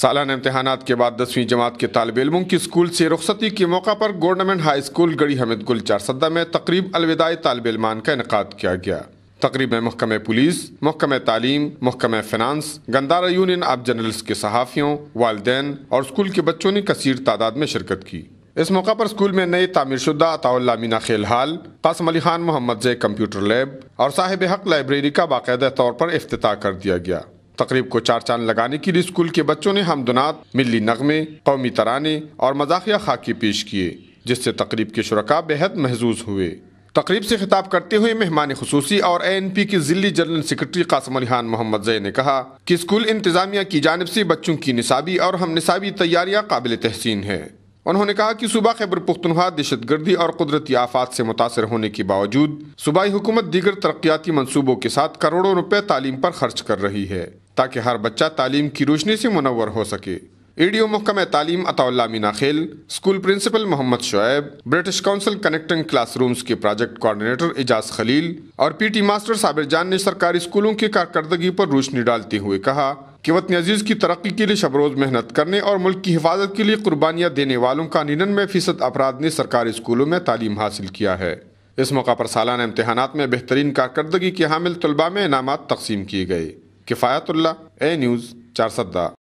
सालाना इम्तहान के बाद दसवीं जमात के तालब इलमों की स्कूल से रुखसती के मौका पर government high school Garhi Hamid Gul Charsadda में तकरीब अलविदाई तालब इलमान का इनका किया गया तकरीब में महकमे पुलिस महकम तालीम महकम finance Gandhara union of journalists के सहाफ़ियों वालदे और स्कूल के बच्चों ने कसर तादाद में शिरकत की इस मौका पर स्कूल में नए तामिरशुदा शुदा अताउल्ला मीना खेल हाल कासम अली खान मोहम्मद जय कंप्यूटर लैब और साहिब हक लाइब्रेरी का बाकायदा तौर पर अफ्ताह कर दिया गया तकरीब को चार चांद लगाने के लिए स्कूल के बच्चों ने हमदनात मिली नगमे कौमी तराने और मजाकिया खाके पेश किए जिससे तकरीब के शुरा बेहद महजूज हुए तकरीब से खिताब करते हुए मेहमान खसूसी और एन पी की जिली general secretary Qasim Ali Mohammadzai ने कहा कि स्कूल इंतजामिया की जानब से बच्चों की निसाबी और हम निसाबी तैयारियाँ काबिल तहसीन है उन्होंने कहा कि सूबा खैबर पुख्तनहा दहशत गर्दी और कुदरती आफात से मुतासर होने के बावजूद सूबाई हुकूमत दीगर तरक्याती मनसूबों के साथ करोड़ों रुपये तालीम पर खर्च कर रही है ताकि हर बच्चा तालीम की रोशनी से मुनवर हो सके एडीओ महकम तालीम Ataullah Mina Khel school principal Mohammad Shoaib British Council connecting classrooms के प्रोजेक्ट कोऑर्डिनेटर एजाज खलील और पीटी मास्टर साबिर जान ने सरकारी स्कूलों की कारकर्दगी पर रोशनी डालते हुए कहा कि वतन अजीज़ की तरक्की के लिए शबरोज़ मेहनत करने और मुल्क की हिफाजत के लिए कुर्बानियाँ देने वालों का निन्यानवे फ़ीसद अफराद ने सरकारी स्कूलों में तालीम हासिल किया है इस मौका पर सालाना इम्तहान में बेहतरीन कारकर्दगी के हामिल तलबा में इनाम तकसीम किए गए किफ़ायतुल्ला ए न्यूज़ सद्दा